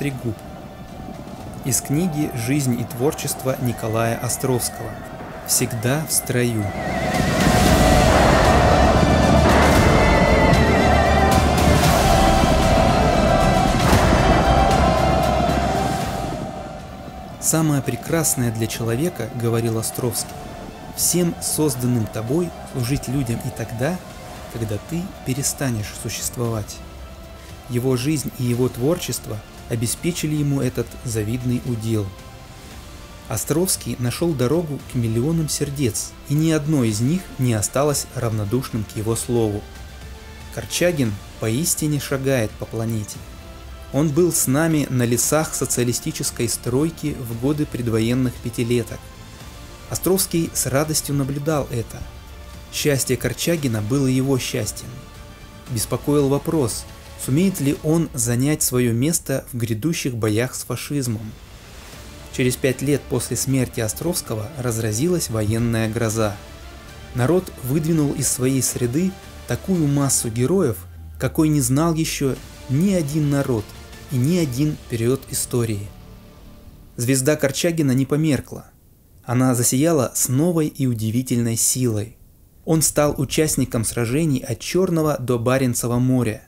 внутри Из книги «Жизнь и творчество» Николая Островского. Всегда в строю. Самое прекрасное для человека, говорил Островский, всем созданным тобой служить людям и тогда, когда ты перестанешь существовать. Его жизнь и его творчество обеспечили ему этот завидный удел. Островский нашел дорогу к миллионам сердец, и ни одно из них не осталось равнодушным к его слову. Корчагин поистине шагает по планете. Он был с нами на лесах социалистической стройки в годы предвоенных пятилеток. Островский с радостью наблюдал это. Счастье Корчагина было его счастьем. Беспокоил вопрос – Сумеет ли он занять свое место в грядущих боях с фашизмом? Через пять лет после смерти Островского разразилась военная гроза. Народ выдвинул из своей среды такую массу героев, какой не знал еще ни один народ и ни один период истории. Звезда Корчагина не померкла. Она засияла с новой и удивительной силой. Он стал участником сражений от Черного до Баренцева моря,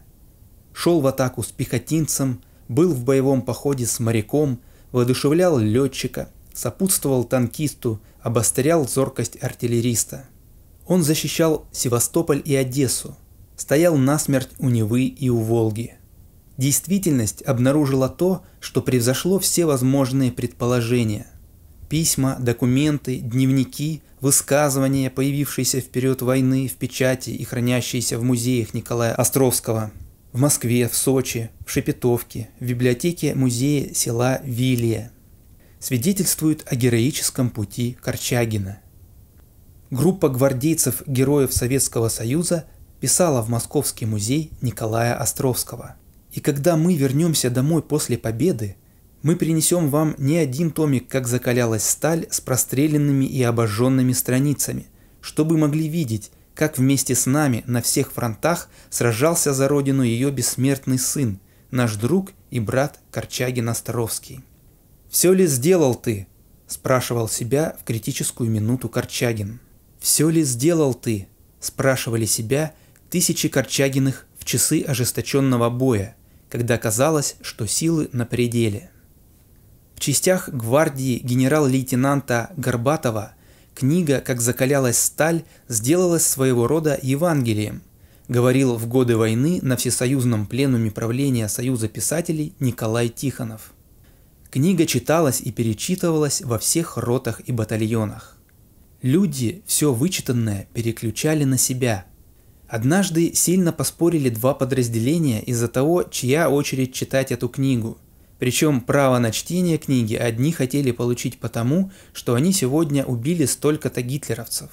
шел в атаку с пехотинцем, был в боевом походе с моряком, воодушевлял летчика, сопутствовал танкисту, обострял зоркость артиллериста. Он защищал Севастополь и Одессу, стоял насмерть у Невы и у Волги. Действительность обнаружила то, что превзошло все возможные предположения. Письма, документы, дневники, высказывания, появившиеся в период войны в печати и хранящиеся в музеях Николая Островского – в Москве, в Сочи, в Шепетовке, в библиотеке музея села Вилия. Свидетельствует о героическом пути Корчагина. Группа гвардейцев героев Советского Союза писала в Московский музей Николая Островского. И когда мы вернемся домой после победы, мы принесем вам не один томик «Как закалялась сталь» с простреленными и обожженными страницами, чтобы могли видеть, как вместе с нами на всех фронтах сражался за родину ее бессмертный сын, наш друг и брат Корчагин Осторовский. «Все ли сделал ты?» – спрашивал себя в критическую минуту Корчагин. «Все ли сделал ты?» – спрашивали себя тысячи Корчагиных в часы ожесточенного боя, когда казалось, что силы на пределе. В частях гвардии генерал-лейтенанта Горбатова – Книга, как закалялась сталь, сделалась своего рода Евангелием, говорил в годы войны на всесоюзном пленуме правления Союза писателей Николай Тихонов. Книга читалась и перечитывалась во всех ротах и батальонах. Люди все вычитанное переключали на себя. Однажды сильно поспорили два подразделения из-за того, чья очередь читать эту книгу – причем право на чтение книги одни хотели получить потому, что они сегодня убили столько-то гитлеровцев.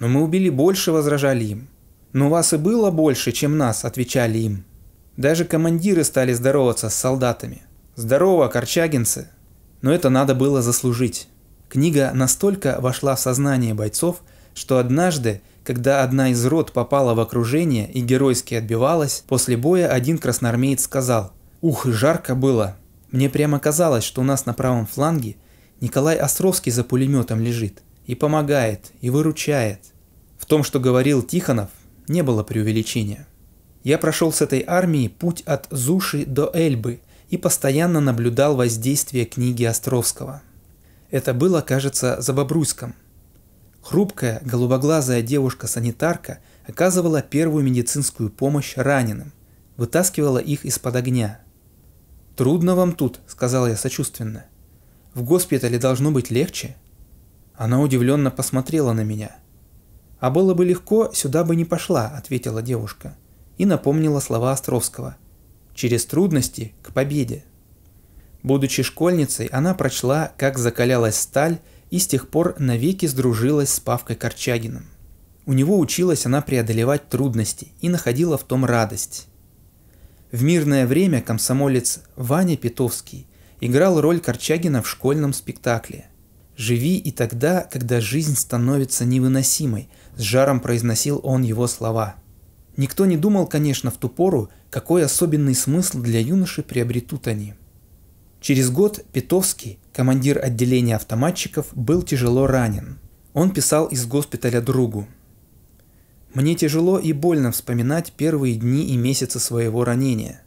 Но мы убили больше, возражали им. Но вас и было больше, чем нас, отвечали им. Даже командиры стали здороваться с солдатами. Здорово, корчагинцы! Но это надо было заслужить. Книга настолько вошла в сознание бойцов, что однажды, когда одна из рот попала в окружение и геройски отбивалась, после боя один красноармеец сказал – Ух, и жарко было. Мне прямо казалось, что у нас на правом фланге Николай Островский за пулеметом лежит и помогает, и выручает. В том, что говорил Тихонов, не было преувеличения. Я прошел с этой армией путь от Зуши до Эльбы и постоянно наблюдал воздействие книги Островского. Это было, кажется, за Бобруйском. Хрупкая, голубоглазая девушка-санитарка оказывала первую медицинскую помощь раненым, вытаскивала их из-под огня. «Трудно вам тут», — сказал я сочувственно. «В госпитале должно быть легче». Она удивленно посмотрела на меня. «А было бы легко, сюда бы не пошла», — ответила девушка. И напомнила слова Островского. «Через трудности к победе». Будучи школьницей, она прочла, как закалялась сталь, и с тех пор навеки сдружилась с Павкой Корчагиным. У него училась она преодолевать трудности и находила в том радость. В мирное время комсомолец Ваня Петовский играл роль Корчагина в школьном спектакле. «Живи и тогда, когда жизнь становится невыносимой», – с жаром произносил он его слова. Никто не думал, конечно, в ту пору, какой особенный смысл для юноши приобретут они. Через год Петовский, командир отделения автоматчиков, был тяжело ранен. Он писал из госпиталя другу – мне тяжело и больно вспоминать первые дни и месяцы своего ранения.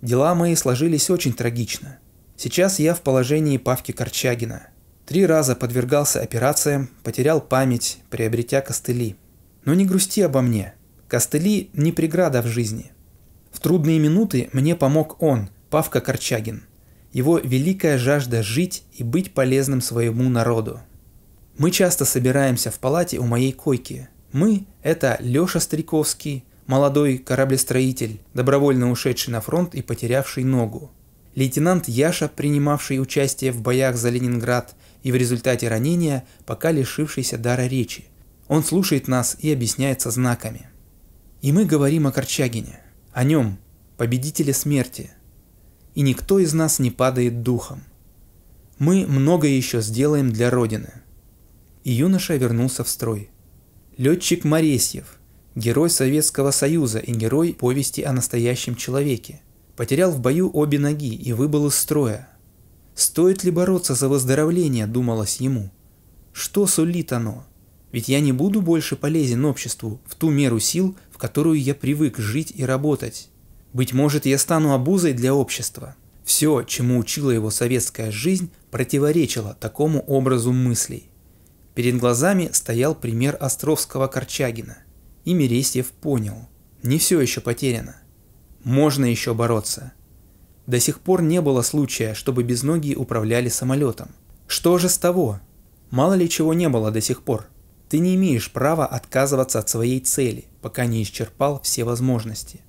Дела мои сложились очень трагично. Сейчас я в положении Павки Корчагина. Три раза подвергался операциям, потерял память, приобретя костыли. Но не грусти обо мне. Костыли не преграда в жизни. В трудные минуты мне помог он, Павка Корчагин. Его великая жажда жить и быть полезным своему народу. Мы часто собираемся в палате у моей койки – мы – это Леша Стриковский, молодой кораблестроитель, добровольно ушедший на фронт и потерявший ногу. Лейтенант Яша, принимавший участие в боях за Ленинград и в результате ранения, пока лишившийся дара речи. Он слушает нас и объясняется знаками. И мы говорим о Корчагине, о нем, победителе смерти. И никто из нас не падает духом. Мы многое еще сделаем для Родины. И юноша вернулся в строй – Летчик Моресьев, герой Советского Союза и герой повести о настоящем человеке, потерял в бою обе ноги и выбыл из строя. Стоит ли бороться за выздоровление, думалось ему. Что сулит оно? Ведь я не буду больше полезен обществу в ту меру сил, в которую я привык жить и работать. Быть может, я стану обузой для общества. Все, чему учила его советская жизнь, противоречило такому образу мыслей. Перед глазами стоял пример Островского Корчагина. И Мересьев понял. Не все еще потеряно. Можно еще бороться. До сих пор не было случая, чтобы безногие управляли самолетом. Что же с того? Мало ли чего не было до сих пор. Ты не имеешь права отказываться от своей цели, пока не исчерпал все возможности.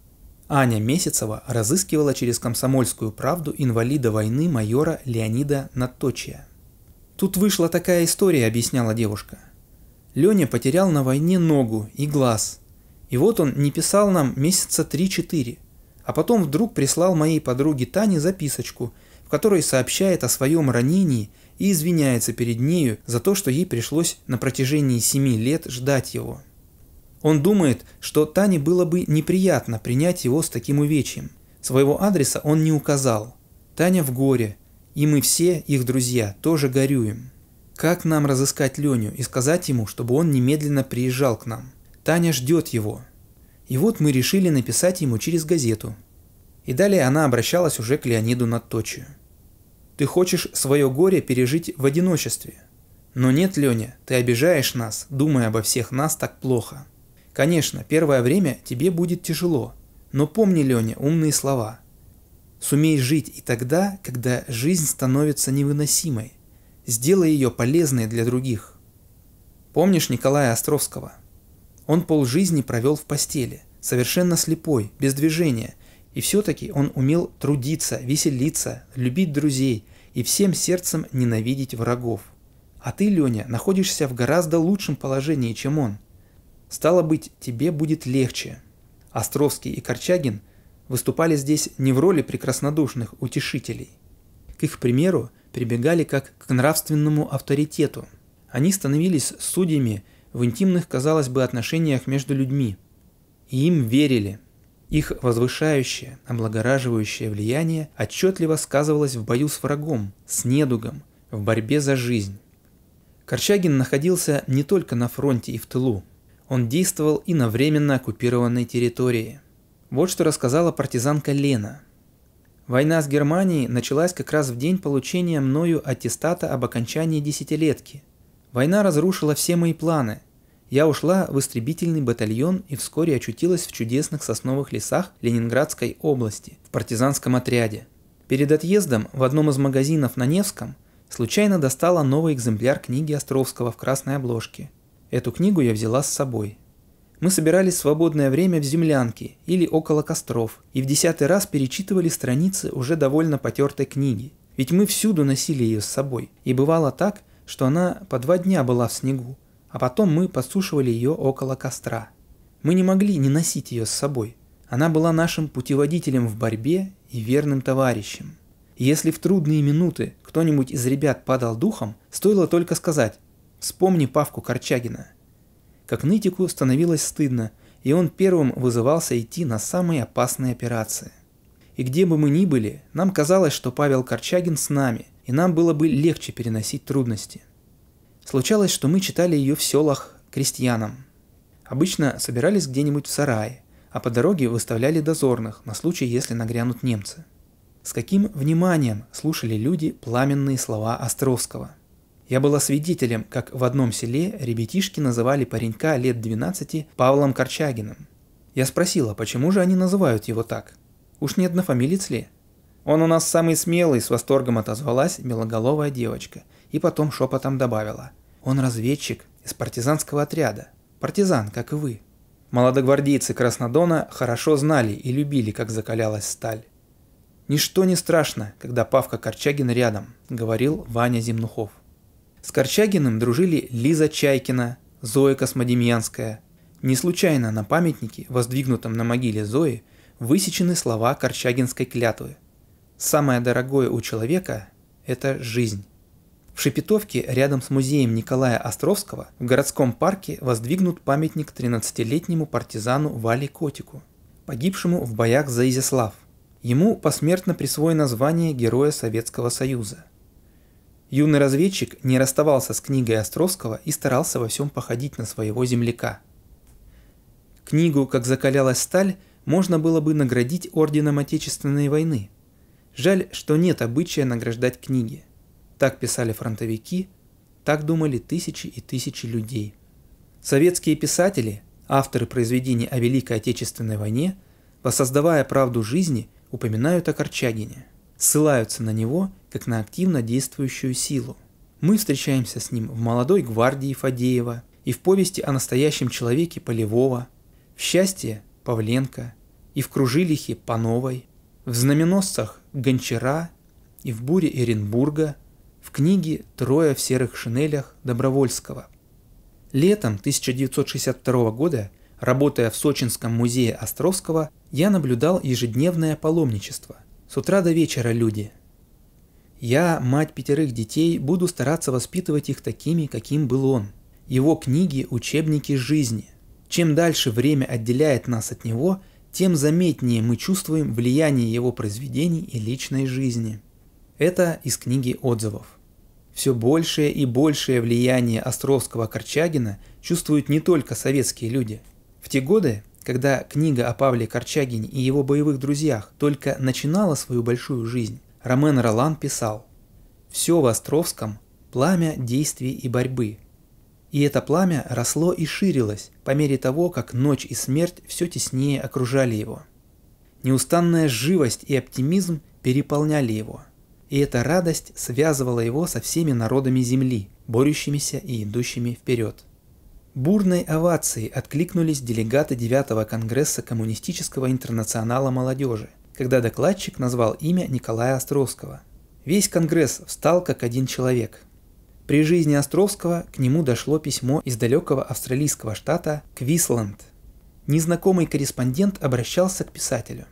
Аня Месяцева разыскивала через комсомольскую правду инвалида войны майора Леонида Наточия. «Тут вышла такая история», — объясняла девушка. Леня потерял на войне ногу и глаз. И вот он не писал нам месяца 3-4. А потом вдруг прислал моей подруге Тане записочку, в которой сообщает о своем ранении и извиняется перед нею за то, что ей пришлось на протяжении семи лет ждать его. Он думает, что Тане было бы неприятно принять его с таким увечьем. Своего адреса он не указал. Таня в горе, и мы все, их друзья, тоже горюем. Как нам разыскать Леню и сказать ему, чтобы он немедленно приезжал к нам? Таня ждет его. И вот мы решили написать ему через газету. И далее она обращалась уже к Леониду Надточию. «Ты хочешь свое горе пережить в одиночестве. Но нет, Леня, ты обижаешь нас, думая обо всех нас так плохо. Конечно, первое время тебе будет тяжело, но помни, Леня, умные слова – Сумей жить и тогда, когда жизнь становится невыносимой. Сделай ее полезной для других. Помнишь Николая Островского? Он полжизни провел в постели, совершенно слепой, без движения, и все-таки он умел трудиться, веселиться, любить друзей и всем сердцем ненавидеть врагов. А ты, Леня, находишься в гораздо лучшем положении, чем он. Стало быть, тебе будет легче. Островский и Корчагин – выступали здесь не в роли прекраснодушных утешителей. К их примеру прибегали как к нравственному авторитету. Они становились судьями в интимных, казалось бы, отношениях между людьми. И им верили. Их возвышающее, облагораживающее влияние отчетливо сказывалось в бою с врагом, с недугом, в борьбе за жизнь. Корчагин находился не только на фронте и в тылу. Он действовал и на временно оккупированной территории – вот что рассказала партизанка Лена. Война с Германией началась как раз в день получения мною аттестата об окончании десятилетки. Война разрушила все мои планы. Я ушла в истребительный батальон и вскоре очутилась в чудесных сосновых лесах Ленинградской области в партизанском отряде. Перед отъездом в одном из магазинов на Невском случайно достала новый экземпляр книги Островского в красной обложке. Эту книгу я взяла с собой – мы собирали свободное время в землянке или около костров и в десятый раз перечитывали страницы уже довольно потертой книги. Ведь мы всюду носили ее с собой, и бывало так, что она по два дня была в снегу, а потом мы подсушивали ее около костра. Мы не могли не носить ее с собой. Она была нашим путеводителем в борьбе и верным товарищем. И если в трудные минуты кто-нибудь из ребят падал духом, стоило только сказать «Вспомни Павку Корчагина», как нытику становилось стыдно, и он первым вызывался идти на самые опасные операции. И где бы мы ни были, нам казалось, что Павел Корчагин с нами, и нам было бы легче переносить трудности. Случалось, что мы читали ее в селах крестьянам. Обычно собирались где-нибудь в сарае, а по дороге выставляли дозорных на случай, если нагрянут немцы. С каким вниманием слушали люди пламенные слова Островского – я была свидетелем, как в одном селе ребятишки называли паренька лет 12 Павлом Корчагиным. Я спросила, почему же они называют его так? Уж не однофамилец ли? Он у нас самый смелый, с восторгом отозвалась белоголовая девочка и потом шепотом добавила. Он разведчик из партизанского отряда. Партизан, как и вы. Молодогвардейцы Краснодона хорошо знали и любили, как закалялась сталь. «Ничто не страшно, когда Павка Корчагин рядом», — говорил Ваня Земнухов. С Корчагиным дружили Лиза Чайкина, Зоя Космодемьянская. Не случайно на памятнике, воздвигнутом на могиле Зои, высечены слова корчагинской клятвы. «Самое дорогое у человека – это жизнь». В Шепетовке, рядом с музеем Николая Островского, в городском парке воздвигнут памятник 13-летнему партизану Вале Котику, погибшему в боях за Изяслав. Ему посмертно присвоено звание Героя Советского Союза – Юный разведчик не расставался с книгой Островского и старался во всем походить на своего земляка. Книгу «Как закалялась сталь» можно было бы наградить Орденом Отечественной войны. Жаль, что нет обычая награждать книги. Так писали фронтовики, так думали тысячи и тысячи людей. Советские писатели, авторы произведений о Великой Отечественной войне, воссоздавая правду жизни, упоминают о Корчагине – ссылаются на него как на активно действующую силу. Мы встречаемся с ним в «Молодой гвардии» Фадеева и в повести о настоящем человеке Полевого, в «Счастье» Павленко и в «Кружилихе» Пановой, в «Знаменосцах» Гончара и в «Буре Эренбурга», в книге «Трое в серых шинелях» Добровольского. Летом 1962 года, работая в Сочинском музее Островского, я наблюдал ежедневное паломничество. С утра до вечера люди. Я, мать пятерых детей, буду стараться воспитывать их такими, каким был он. Его книги – учебники жизни. Чем дальше время отделяет нас от него, тем заметнее мы чувствуем влияние его произведений и личной жизни. Это из книги отзывов. Все большее и большее влияние Островского-Корчагина чувствуют не только советские люди. В те годы когда книга о Павле Корчагине и его боевых друзьях только начинала свою большую жизнь, Ромен Ролан писал «Все в Островском – пламя действий и борьбы. И это пламя росло и ширилось по мере того, как ночь и смерть все теснее окружали его. Неустанная живость и оптимизм переполняли его. И эта радость связывала его со всеми народами Земли, борющимися и идущими вперед. Бурной овацией откликнулись делегаты 9 Конгресса Коммунистического интернационала молодежи, когда докладчик назвал имя Николая Островского. Весь Конгресс встал как один человек. При жизни Островского к нему дошло письмо из далекого австралийского штата Квисланд. Незнакомый корреспондент обращался к писателю.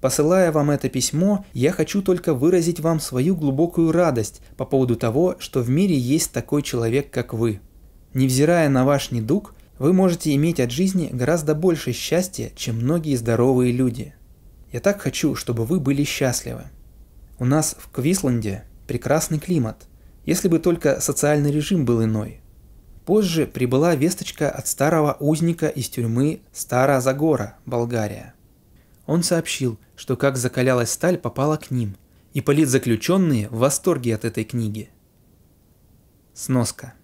Посылая вам это письмо, я хочу только выразить вам свою глубокую радость по поводу того, что в мире есть такой человек, как вы – Невзирая на ваш недуг, вы можете иметь от жизни гораздо больше счастья, чем многие здоровые люди. Я так хочу, чтобы вы были счастливы. У нас в Квисланде прекрасный климат, если бы только социальный режим был иной. Позже прибыла весточка от старого узника из тюрьмы Стара Загора, Болгария. Он сообщил, что как закалялась сталь попала к ним, и политзаключенные в восторге от этой книги. Сноска –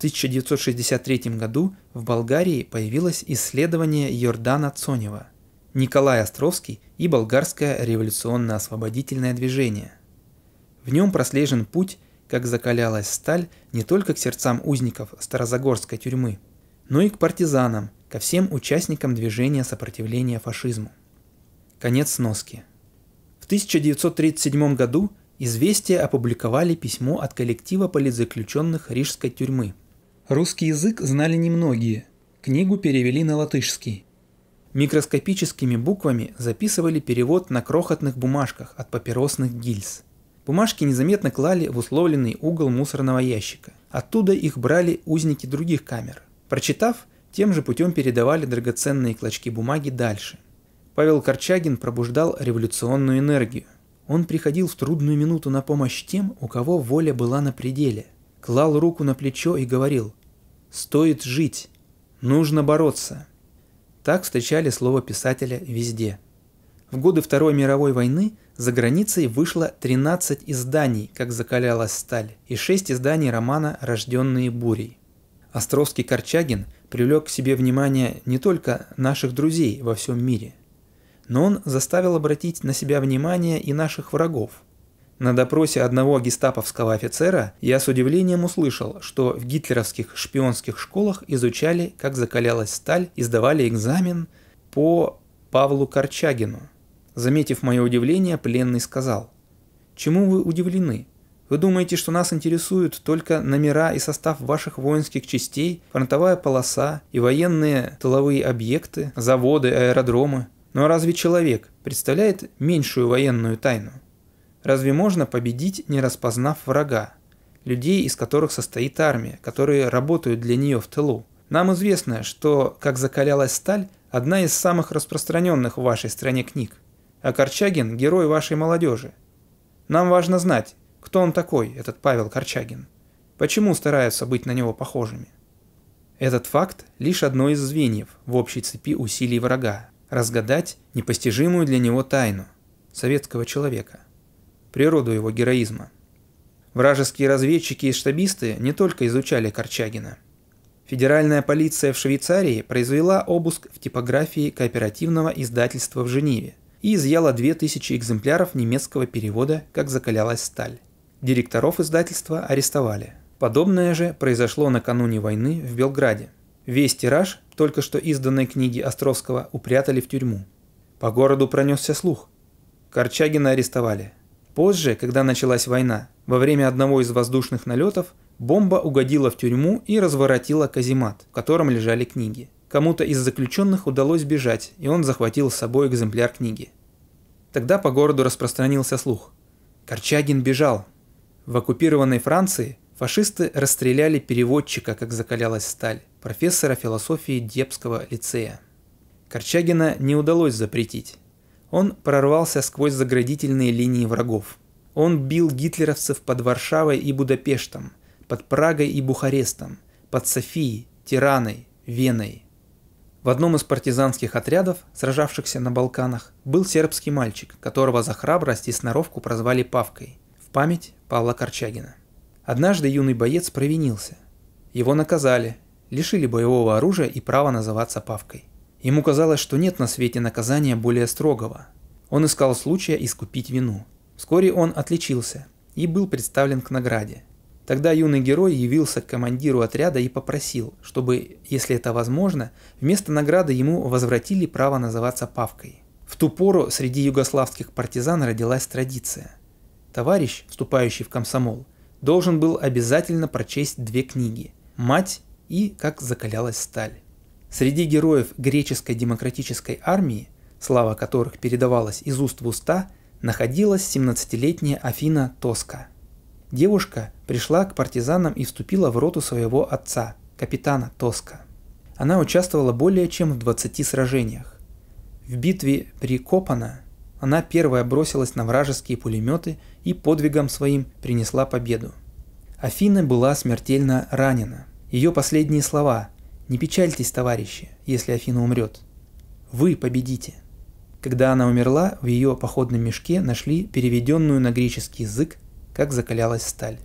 1963 году в Болгарии появилось исследование Йордана Цонева «Николай Островский и болгарское революционно-освободительное движение». В нем прослежен путь, как закалялась сталь не только к сердцам узников Старозагорской тюрьмы, но и к партизанам, ко всем участникам движения сопротивления фашизму. Конец сноски. В 1937 году «Известия» опубликовали письмо от коллектива политзаключенных Рижской тюрьмы – Русский язык знали немногие. Книгу перевели на латышский. Микроскопическими буквами записывали перевод на крохотных бумажках от папиросных гильз. Бумажки незаметно клали в условленный угол мусорного ящика. Оттуда их брали узники других камер. Прочитав, тем же путем передавали драгоценные клочки бумаги дальше. Павел Корчагин пробуждал революционную энергию. Он приходил в трудную минуту на помощь тем, у кого воля была на пределе. Клал руку на плечо и говорил Стоит жить. Нужно бороться. Так встречали слово писателя везде. В годы Второй мировой войны за границей вышло 13 изданий «Как закалялась сталь» и 6 изданий романа «Рожденные бурей». Островский Корчагин привлек к себе внимание не только наших друзей во всем мире, но он заставил обратить на себя внимание и наших врагов – на допросе одного гестаповского офицера я с удивлением услышал, что в гитлеровских шпионских школах изучали, как закалялась сталь и сдавали экзамен по Павлу Корчагину. Заметив мое удивление, пленный сказал, «Чему вы удивлены? Вы думаете, что нас интересуют только номера и состав ваших воинских частей, фронтовая полоса и военные тыловые объекты, заводы, аэродромы? Но ну а разве человек представляет меньшую военную тайну?» Разве можно победить, не распознав врага? Людей, из которых состоит армия, которые работают для нее в тылу. Нам известно, что «Как закалялась сталь» – одна из самых распространенных в вашей стране книг. А Корчагин – герой вашей молодежи. Нам важно знать, кто он такой, этот Павел Корчагин. Почему стараются быть на него похожими? Этот факт – лишь одно из звеньев в общей цепи усилий врага – разгадать непостижимую для него тайну советского человека – природу его героизма. Вражеские разведчики и штабисты не только изучали Корчагина. Федеральная полиция в Швейцарии произвела обыск в типографии кооперативного издательства в Женеве и изъяла 2000 экземпляров немецкого перевода «Как закалялась сталь». Директоров издательства арестовали. Подобное же произошло накануне войны в Белграде. Весь тираж только что изданной книги Островского упрятали в тюрьму. По городу пронесся слух. Корчагина арестовали – Позже, когда началась война, во время одного из воздушных налетов бомба угодила в тюрьму и разворотила каземат, в котором лежали книги. Кому-то из заключенных удалось бежать, и он захватил с собой экземпляр книги. Тогда по городу распространился слух. Корчагин бежал. В оккупированной Франции фашисты расстреляли переводчика, как закалялась сталь, профессора философии Депского лицея. Корчагина не удалось запретить. Он прорвался сквозь заградительные линии врагов. Он бил гитлеровцев под Варшавой и Будапештом, под Прагой и Бухарестом, под Софией, Тираной, Веной. В одном из партизанских отрядов, сражавшихся на Балканах, был сербский мальчик, которого за храбрость и сноровку прозвали Павкой, в память Павла Корчагина. Однажды юный боец провинился. Его наказали, лишили боевого оружия и права называться Павкой. Ему казалось, что нет на свете наказания более строгого. Он искал случая искупить вину. Вскоре он отличился и был представлен к награде. Тогда юный герой явился к командиру отряда и попросил, чтобы, если это возможно, вместо награды ему возвратили право называться Павкой. В ту пору среди югославских партизан родилась традиция. Товарищ, вступающий в комсомол, должен был обязательно прочесть две книги «Мать» и «Как закалялась сталь». Среди героев греческой демократической армии, слава которых передавалась из уст в уста, находилась 17-летняя Афина Тоска. Девушка пришла к партизанам и вступила в роту своего отца, капитана Тоска. Она участвовала более чем в 20 сражениях. В битве при Копана она первая бросилась на вражеские пулеметы и подвигом своим принесла победу. Афина была смертельно ранена. Ее последние слова не печальтесь, товарищи, если Афина умрет. Вы победите. Когда она умерла, в ее походном мешке нашли переведенную на греческий язык «Как закалялась сталь».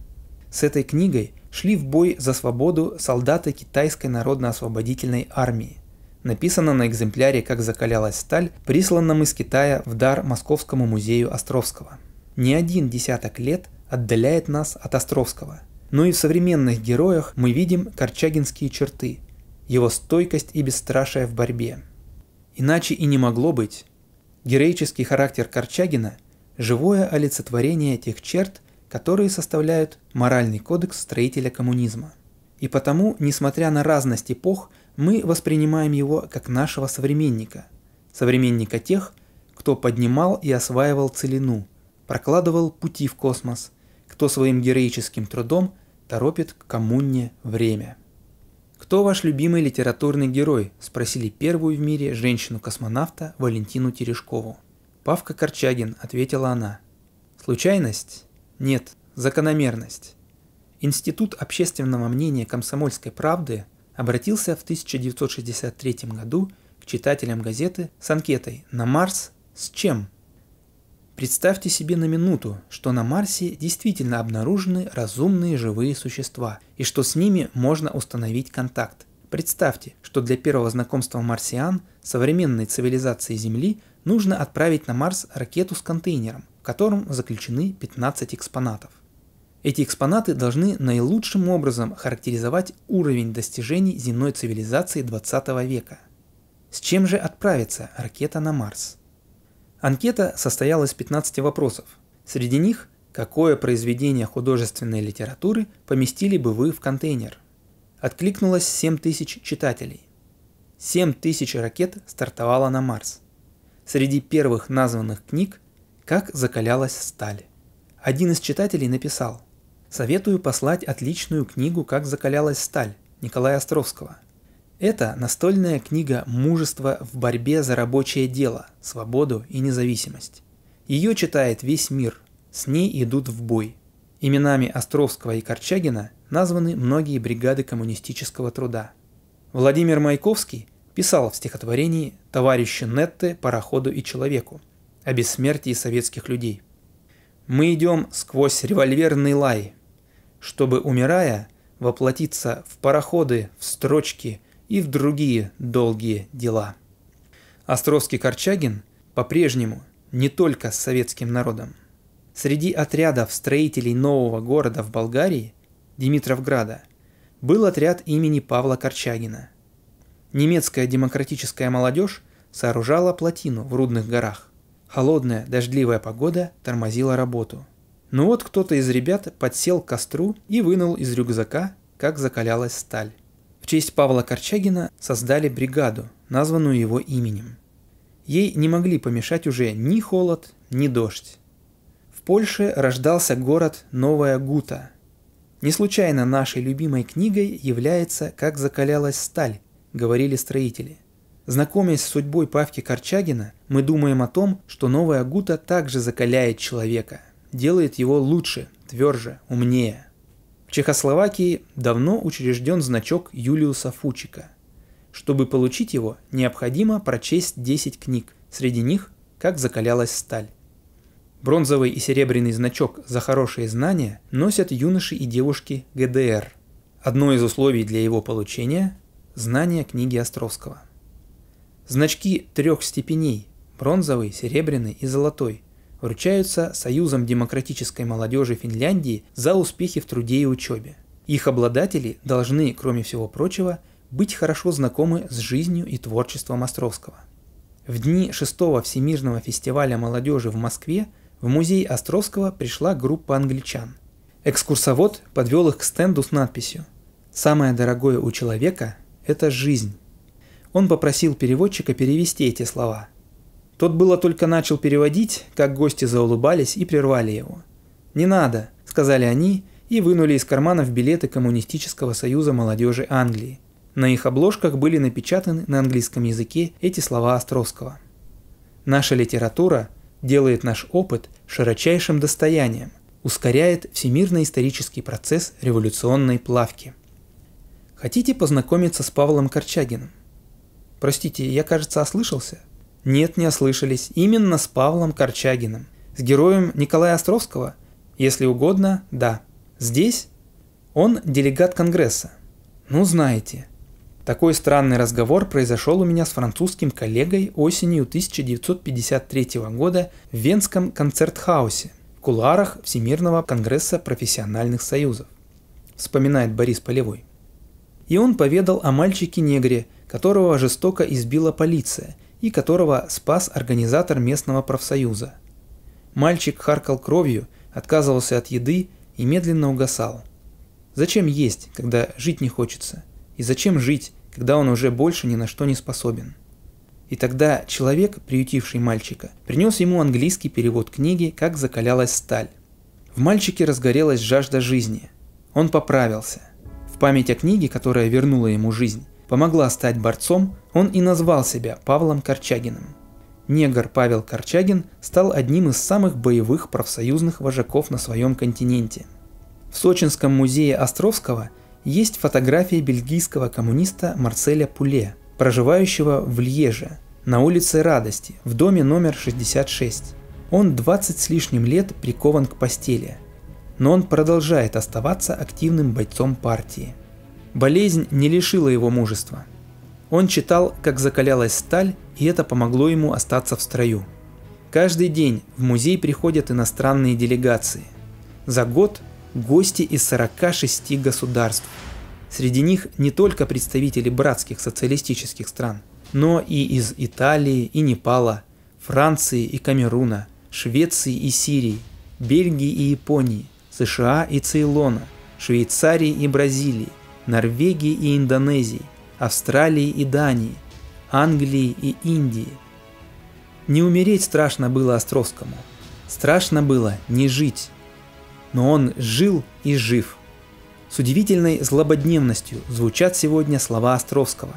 С этой книгой шли в бой за свободу солдаты Китайской народно-освободительной армии. Написано на экземпляре «Как закалялась сталь», присланном из Китая в дар Московскому музею Островского. Не один десяток лет отдаляет нас от Островского. Но и в современных героях мы видим корчагинские черты – его стойкость и бесстрашие в борьбе. Иначе и не могло быть. Героический характер Корчагина – живое олицетворение тех черт, которые составляют моральный кодекс строителя коммунизма. И потому, несмотря на разность эпох, мы воспринимаем его как нашего современника, современника тех, кто поднимал и осваивал целину, прокладывал пути в космос, кто своим героическим трудом торопит к коммуне время. «Кто ваш любимый литературный герой?» – спросили первую в мире женщину-космонавта Валентину Терешкову. «Павка Корчагин», – ответила она. «Случайность? Нет, закономерность». Институт общественного мнения «Комсомольской правды» обратился в 1963 году к читателям газеты с анкетой «На Марс с чем?» Представьте себе на минуту, что на Марсе действительно обнаружены разумные живые существа, и что с ними можно установить контакт. Представьте, что для первого знакомства марсиан современной цивилизации Земли нужно отправить на Марс ракету с контейнером, в котором заключены 15 экспонатов. Эти экспонаты должны наилучшим образом характеризовать уровень достижений земной цивилизации 20 века. С чем же отправится ракета на Марс? Анкета состояла из 15 вопросов. Среди них, какое произведение художественной литературы поместили бы вы в контейнер? Откликнулось 7 тысяч читателей. 7 тысяч ракет стартовало на Марс. Среди первых названных книг «Как закалялась сталь». Один из читателей написал «Советую послать отличную книгу «Как закалялась сталь» Николая Островского – это настольная книга «Мужество в борьбе за рабочее дело, свободу и независимость». Ее читает весь мир, с ней идут в бой. Именами Островского и Корчагина названы многие бригады коммунистического труда. Владимир Маяковский писал в стихотворении «Товарищи Нетте, пароходу и человеку» о бессмертии советских людей. «Мы идем сквозь револьверный лай, чтобы, умирая, воплотиться в пароходы, в строчки, и в другие долгие дела. Островский-Корчагин по-прежнему не только с советским народом. Среди отрядов строителей нового города в Болгарии, Димитровграда, был отряд имени Павла Корчагина. Немецкая демократическая молодежь сооружала плотину в Рудных горах. Холодная, дождливая погода тормозила работу. Но ну вот кто-то из ребят подсел к костру и вынул из рюкзака, как закалялась сталь. В честь Павла Корчагина создали бригаду, названную его именем. Ей не могли помешать уже ни холод, ни дождь. В Польше рождался город Новая Гута. Не случайно нашей любимой книгой является «Как закалялась сталь», говорили строители. Знакомясь с судьбой Павки Корчагина, мы думаем о том, что Новая Гута также закаляет человека, делает его лучше, тверже, умнее. Чехословакии давно учрежден значок Юлиуса Фучика. Чтобы получить его, необходимо прочесть 10 книг, среди них «Как закалялась сталь». Бронзовый и серебряный значок за хорошие знания носят юноши и девушки ГДР. Одно из условий для его получения – знание книги Островского. Значки трех степеней – бронзовый, серебряный и золотой вручаются Союзом демократической молодежи Финляндии за успехи в труде и учебе. Их обладатели должны, кроме всего прочего, быть хорошо знакомы с жизнью и творчеством Островского. В дни 6-го Всемирного фестиваля молодежи в Москве в музей Островского пришла группа англичан. Экскурсовод подвел их к стенду с надписью «Самое дорогое у человека – это жизнь». Он попросил переводчика перевести эти слова – тот было только начал переводить, как гости заулыбались и прервали его. «Не надо», – сказали они и вынули из карманов билеты Коммунистического союза молодежи Англии. На их обложках были напечатаны на английском языке эти слова Островского. «Наша литература делает наш опыт широчайшим достоянием, ускоряет всемирный исторический процесс революционной плавки». Хотите познакомиться с Павлом Корчагиным? Простите, я, кажется, ослышался – нет, не ослышались, именно с Павлом Корчагиным. С героем Николая Островского? Если угодно, да. Здесь он делегат Конгресса. Ну, знаете. Такой странный разговор произошел у меня с французским коллегой осенью 1953 года в Венском концертхаусе в куларах Всемирного конгресса профессиональных союзов, вспоминает Борис Полевой. И он поведал о мальчике-негре, которого жестоко избила полиция – и которого спас организатор местного профсоюза. Мальчик харкал кровью, отказывался от еды и медленно угасал. Зачем есть, когда жить не хочется? И зачем жить, когда он уже больше ни на что не способен? И тогда человек, приютивший мальчика, принес ему английский перевод книги «Как закалялась сталь». В мальчике разгорелась жажда жизни. Он поправился. В память о книге, которая вернула ему жизнь, помогла стать борцом, он и назвал себя Павлом Корчагиным. Негр Павел Корчагин стал одним из самых боевых профсоюзных вожаков на своем континенте. В Сочинском музее Островского есть фотографии бельгийского коммуниста Марселя Пуле, проживающего в Льеже, на улице Радости, в доме номер 66. Он 20 с лишним лет прикован к постели, но он продолжает оставаться активным бойцом партии – Болезнь не лишила его мужества. Он читал, как закалялась сталь, и это помогло ему остаться в строю. Каждый день в музей приходят иностранные делегации. За год гости из 46 государств. Среди них не только представители братских социалистических стран, но и из Италии и Непала, Франции и Камеруна, Швеции и Сирии, Бельгии и Японии, США и Цейлона, Швейцарии и Бразилии – Норвегии и Индонезии, Австралии и Дании, Англии и Индии. Не умереть страшно было Островскому. Страшно было не жить. Но он жил и жив. С удивительной злободневностью звучат сегодня слова Островского.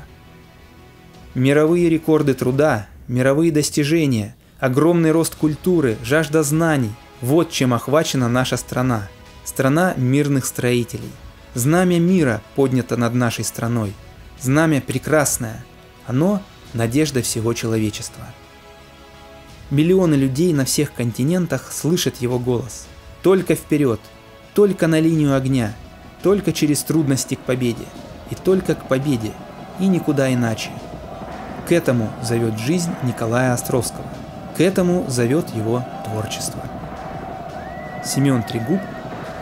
Мировые рекорды труда, мировые достижения, огромный рост культуры, жажда знаний – вот чем охвачена наша страна. Страна мирных строителей – Знамя мира поднято над нашей страной. Знамя прекрасное. Оно – надежда всего человечества. Миллионы людей на всех континентах слышат его голос. Только вперед, только на линию огня, только через трудности к победе, и только к победе, и никуда иначе. К этому зовет жизнь Николая Островского. К этому зовет его творчество. Семен Трегуб –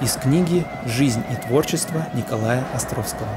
из книги «Жизнь и творчество» Николая Островского.